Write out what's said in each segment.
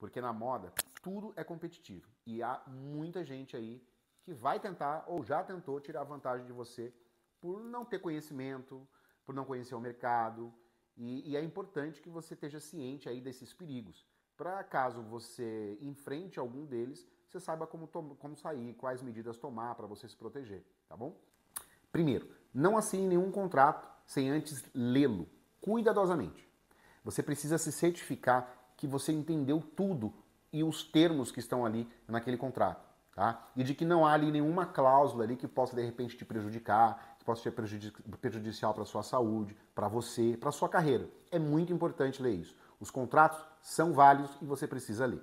Porque na moda tudo é competitivo e há muita gente aí que vai tentar ou já tentou tirar vantagem de você por não ter conhecimento, por não conhecer o mercado. E, e é importante que você esteja ciente aí desses perigos, para caso você enfrente algum deles, você saiba como, como sair, quais medidas tomar para você se proteger, tá bom? Primeiro, não assine nenhum contrato sem antes lê-lo cuidadosamente. Você precisa se certificar que você entendeu tudo e os termos que estão ali naquele contrato, tá? E de que não há ali nenhuma cláusula ali que possa de repente te prejudicar, que possa ser prejudicial para sua saúde, para você, para sua carreira. É muito importante ler isso. Os contratos são válidos e você precisa ler.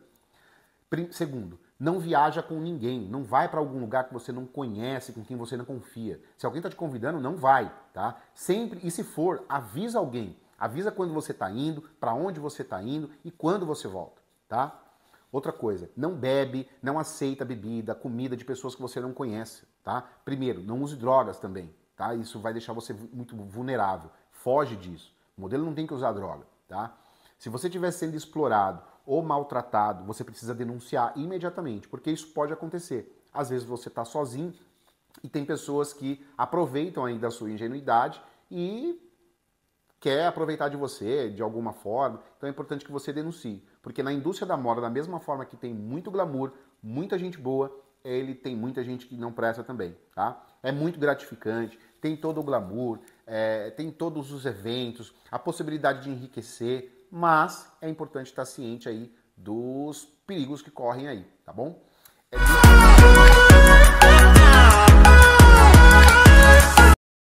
Segundo, não viaja com ninguém, não vai para algum lugar que você não conhece, com quem você não confia. Se alguém está te convidando, não vai, tá? Sempre e se for, avisa alguém Avisa quando você está indo, para onde você está indo e quando você volta, tá? Outra coisa, não bebe, não aceita bebida, comida de pessoas que você não conhece, tá? Primeiro, não use drogas também, tá? Isso vai deixar você muito vulnerável. Foge disso. O modelo não tem que usar droga, tá? Se você estiver sendo explorado ou maltratado, você precisa denunciar imediatamente, porque isso pode acontecer. Às vezes você está sozinho e tem pessoas que aproveitam ainda a sua ingenuidade e quer aproveitar de você de alguma forma, então é importante que você denuncie. Porque na indústria da moda, da mesma forma que tem muito glamour, muita gente boa, ele tem muita gente que não presta também, tá? É muito gratificante, tem todo o glamour, é, tem todos os eventos, a possibilidade de enriquecer, mas é importante estar ciente aí dos perigos que correm aí, tá bom? É...